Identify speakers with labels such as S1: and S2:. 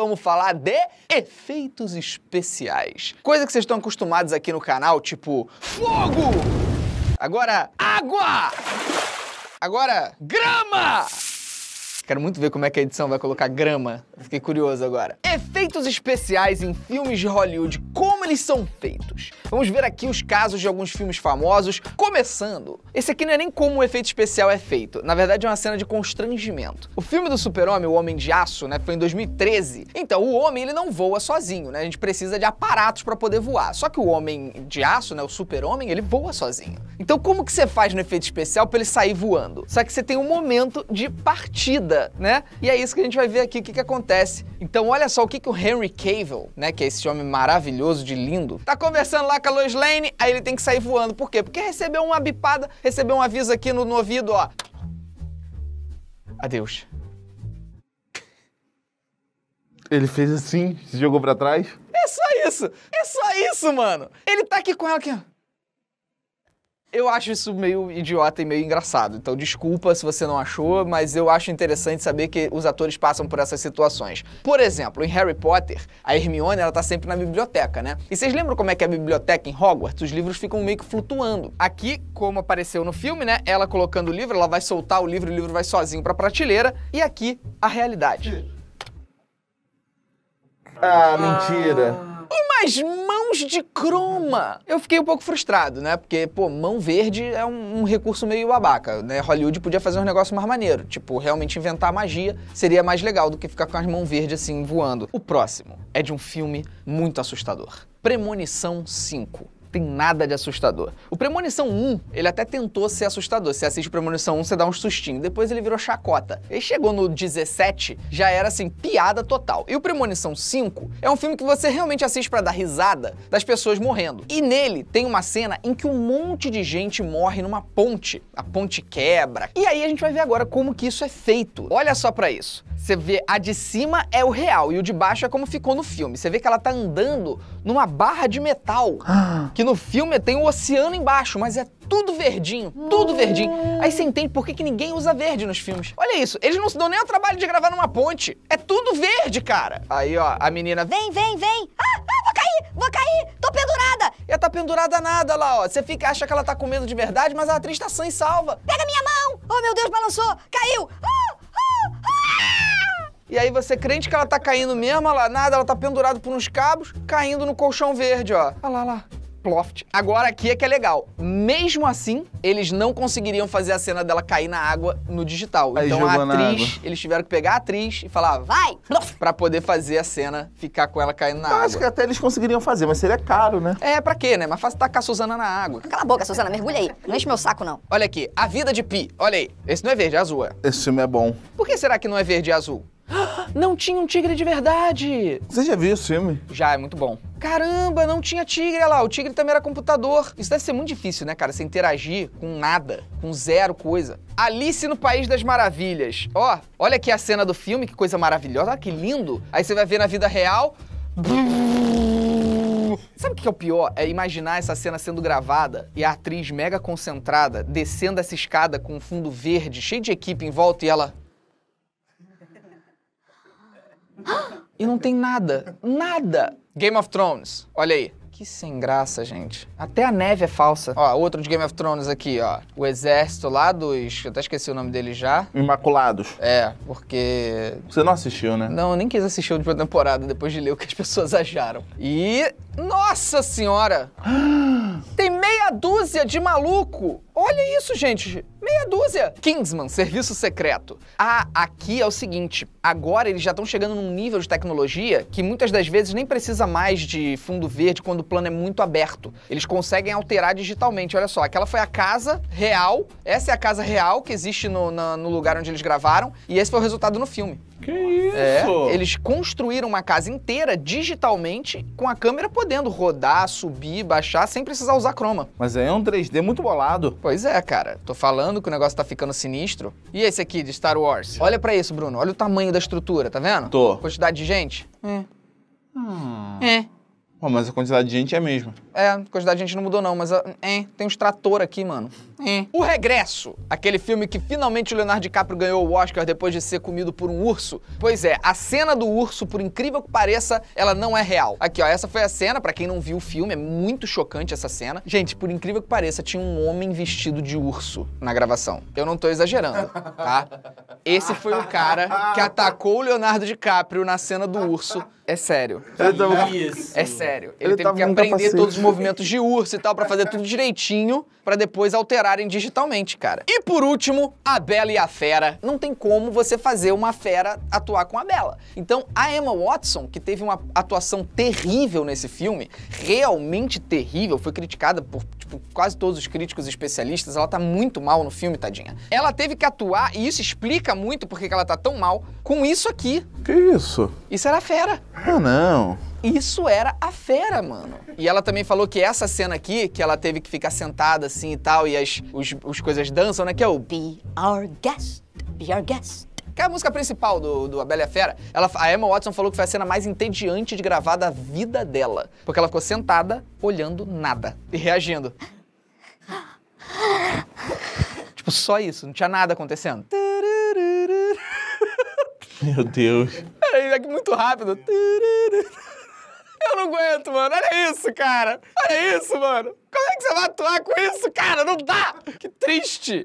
S1: vamos falar de efeitos especiais. Coisa que vocês estão acostumados aqui no canal, tipo fogo! Agora, água! Agora, grama! Quero muito ver como é que a edição vai colocar grama. Fiquei curioso agora. Efeitos especiais em filmes de Hollywood, como eles são feitos? Vamos ver aqui os casos de alguns filmes famosos, começando. Esse aqui não é nem como o efeito especial é feito, na verdade é uma cena de constrangimento. O filme do super-homem, O Homem de Aço, né, foi em 2013. Então, o homem ele não voa sozinho, né? A gente precisa de aparatos para poder voar. Só que o Homem de Aço, né, o super-homem, ele voa sozinho. Então, como que você faz no efeito especial para ele sair voando? Só que você tem um momento de partida né? E é isso que a gente vai ver aqui, o que, que acontece. Então olha só o que, que o Henry Cavill, né, que é esse homem maravilhoso de lindo, tá conversando lá com a Lois Lane, aí ele tem que sair voando. Por quê? Porque recebeu uma bipada, recebeu um aviso aqui no, no ouvido, ó. Adeus. Ele fez assim, se jogou para trás. É só isso! É só isso, mano! Ele tá aqui com ela aqui, ó. Eu acho isso meio idiota e meio engraçado. Então, desculpa se você não achou, mas eu acho interessante saber que os atores passam por essas situações. Por exemplo, em Harry Potter, a Hermione ela tá sempre na biblioteca, né? E vocês lembram como é que é a biblioteca em Hogwarts? Os livros ficam meio que flutuando. Aqui, como apareceu no filme, né? Ela colocando o livro, ela vai soltar o livro, e o livro vai sozinho para a prateleira. E aqui, a realidade. Ah, mentira. Ah. Mas mãos de croma. Eu fiquei um pouco frustrado, né? Porque, pô, mão verde é um, um recurso meio babaca, né? Hollywood podia fazer um negócio mais maneiro. Tipo, realmente inventar magia seria mais legal do que ficar com as mãos verdes assim voando. O próximo é de um filme muito assustador. Premonição 5 tem nada de assustador. O Premonição 1, ele até tentou ser assustador. Você assiste o Premonição 1, você dá um sustinho. Depois ele virou chacota. Ele chegou no 17, já era assim, piada total. E o Premonição 5 é um filme que você realmente assiste para dar risada das pessoas morrendo. E nele tem uma cena em que um monte de gente morre numa ponte. A ponte quebra. E aí a gente vai ver agora como que isso é feito. Olha só para isso. Você vê, a de cima é o real e o de baixo é como ficou no filme. Você vê que ela tá andando numa barra de metal, ah. que no filme tem o um oceano embaixo, mas é tudo verdinho, tudo verdinho. Aí você entende por que, que ninguém usa verde nos filmes. Olha isso, eles não se dão nem o trabalho de gravar numa ponte. É tudo verde, cara. Aí, ó, a menina... Vem, vem, vem! Ah, ah, vou cair, vou cair! Tô pendurada! E ela tá pendurada nada lá, ó. Você fica, acha que ela tá com medo de verdade, mas a atriz tá sã e salva. Pega minha mão! Oh, meu Deus, balançou! Caiu! Ah! E aí você crente que ela tá caindo mesmo, olha lá, nada, ela tá pendurada por uns cabos, caindo no colchão verde, ó. Olha lá, olha lá. Ploft. Agora aqui é que é legal. Mesmo assim, eles não conseguiriam fazer a cena dela cair na água no digital. Aí então a atriz, eles tiveram que pegar a atriz e falar, vai! Pra poder fazer a cena ficar com ela caindo na eu água. Acho que até eles conseguiriam fazer, mas seria caro, né? É, pra quê, né? Mas fácil tacar a Suzana na água. Cala a boca, Suzana, mergulha aí. Não enche meu saco, não. Olha aqui, a vida de Pi. Olha aí. Esse não é verde, é azul, é. Esse filme é bom. Por que será que não é verde e azul? Não tinha um tigre de verdade! Você já viu esse filme? Já, é muito bom. Caramba, não tinha tigre, olha lá, o tigre também era computador. Isso deve ser muito difícil, né, cara? Você interagir com nada, com zero coisa. Alice no País das Maravilhas. Ó, olha aqui a cena do filme, que coisa maravilhosa, olha que lindo. Aí você vai ver na vida real. Sabe o que é o pior? É imaginar essa cena sendo gravada e a atriz mega concentrada descendo essa escada com um fundo verde, cheio de equipe em volta e ela. E não tem nada. Nada. Game of Thrones. Olha aí. Que sem graça, gente. Até a neve é falsa. Ó, outro de Game of Thrones aqui, ó. O exército lá dos. Eu até esqueci o nome dele já. Imaculados. É, porque. Você não assistiu, né? Não, eu nem quis assistir a última temporada depois de ler o que as pessoas acharam. E. Nossa senhora! Tem meia dúzia de maluco Olha isso, gente! Meia dúzia! Kingsman, serviço secreto. Ah, aqui é o seguinte: agora eles já estão chegando num nível de tecnologia que muitas das vezes nem precisa mais de fundo verde quando o plano é muito aberto. Eles conseguem alterar digitalmente. Olha só, aquela foi a casa real. Essa é a casa real que existe no, na, no lugar onde eles gravaram. E esse foi o resultado no filme. Que é, isso? É, eles construíram uma casa inteira digitalmente, com a câmera podendo rodar, subir, baixar, sem precisar usar croma. Mas aí é um 3D muito bolado. Pois Pois é, cara. Tô falando que o negócio tá ficando sinistro. E esse aqui de Star Wars? Olha para isso, Bruno. Olha o tamanho da estrutura, tá vendo? Tô. Quantidade de gente. É. Hum. É. Pô, mas a quantidade de gente é a mesma. É, a quantidade de gente não mudou não, mas é, tem uns trator aqui, mano. É. O Regresso, aquele filme que finalmente o Leonardo DiCaprio ganhou o Oscar depois de ser comido por um urso. Pois é, a cena do urso, por incrível que pareça, ela não é real. Aqui, ó, essa foi a cena, para quem não viu o filme, é muito chocante essa cena. Gente, por incrível que pareça, tinha um homem vestido de urso na gravação. Eu não tô exagerando, tá? Esse foi o cara que atacou o Leonardo DiCaprio na cena do urso. É sério. Então, é sério sério. Ele, ele teve que aprender capacete. todos os movimentos de urso e tal, pra fazer tudo direitinho, pra depois alterarem digitalmente, cara. E por último, a Bela e a Fera. Não tem como você fazer uma fera atuar com a Bela. Então, a Emma Watson, que teve uma atuação terrível nesse filme, realmente terrível, foi criticada por tipo, quase todos os críticos especialistas, ela tá muito mal no filme, tadinha. Ela teve que atuar, e isso explica muito porque ela tá tão mal, com isso aqui. Que isso? Isso era fera. Ah, não. Isso era a Fera, mano. E ela também falou que essa cena aqui, que ela teve que ficar sentada assim e tal, e as os, os coisas dançam, né? Que é o Be Our Guest, Be Our Guest. Que é a música principal do, do A Bela e a Fera. Ela, a Emma Watson falou que foi a cena mais entediante de gravar da vida dela. Porque ela ficou sentada, olhando nada e reagindo. tipo, só isso, não tinha nada acontecendo. Meu Deus. É, é muito rápido não aguento, mano. Olha isso, cara. Olha isso, mano. Como é que você vai atuar com isso, cara? Não dá! Que triste!